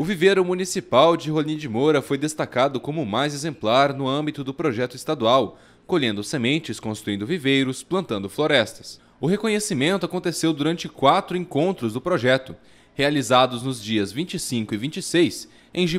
O viveiro municipal de Rolim de Moura foi destacado como mais exemplar no âmbito do projeto estadual, colhendo sementes, construindo viveiros, plantando florestas. O reconhecimento aconteceu durante quatro encontros do projeto, realizados nos dias 25 e 26 em Ji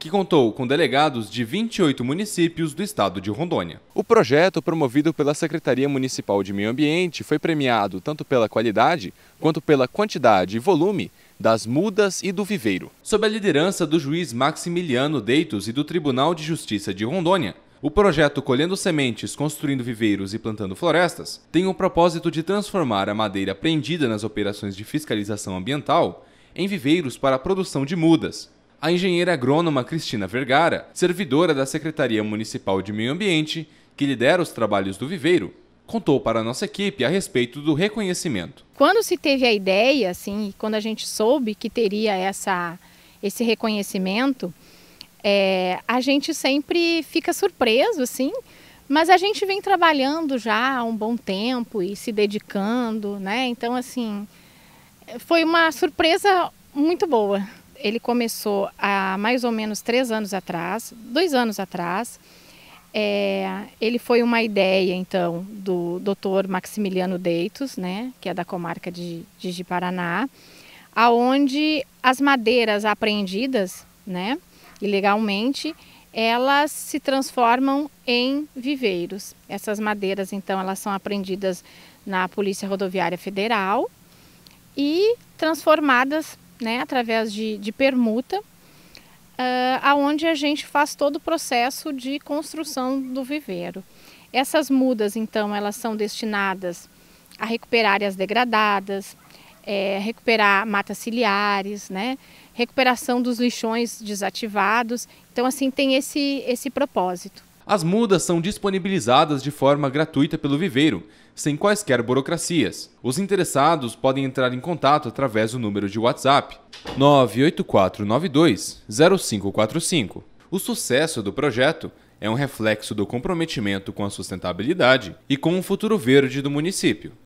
que contou com delegados de 28 municípios do estado de Rondônia. O projeto, promovido pela Secretaria Municipal de Meio Ambiente, foi premiado tanto pela qualidade quanto pela quantidade e volume das mudas e do viveiro. Sob a liderança do juiz Maximiliano Deitos e do Tribunal de Justiça de Rondônia, o projeto Colhendo Sementes, Construindo Viveiros e Plantando Florestas tem o propósito de transformar a madeira prendida nas operações de fiscalização ambiental em viveiros para a produção de mudas, a engenheira agrônoma Cristina Vergara, servidora da Secretaria Municipal de Meio Ambiente, que lidera os trabalhos do viveiro, contou para a nossa equipe a respeito do reconhecimento. Quando se teve a ideia, assim, quando a gente soube que teria essa, esse reconhecimento, é, a gente sempre fica surpreso, assim, mas a gente vem trabalhando já há um bom tempo e se dedicando, né? Então, assim, foi uma surpresa muito boa ele começou há mais ou menos três anos atrás, dois anos atrás. É, ele foi uma ideia, então, do Dr. Maximiliano Deitos, né, que é da comarca de, de Paraná, aonde as madeiras apreendidas, né, ilegalmente, elas se transformam em viveiros. Essas madeiras, então, elas são apreendidas na Polícia Rodoviária Federal e transformadas né, através de, de permuta, uh, aonde a gente faz todo o processo de construção do viveiro. Essas mudas, então, elas são destinadas a recuperar áreas degradadas, é, recuperar matas ciliares, né, recuperação dos lixões desativados. Então, assim, tem esse, esse propósito. As mudas são disponibilizadas de forma gratuita pelo viveiro, sem quaisquer burocracias. Os interessados podem entrar em contato através do número de WhatsApp 98492 0545. O sucesso do projeto é um reflexo do comprometimento com a sustentabilidade e com o futuro verde do município.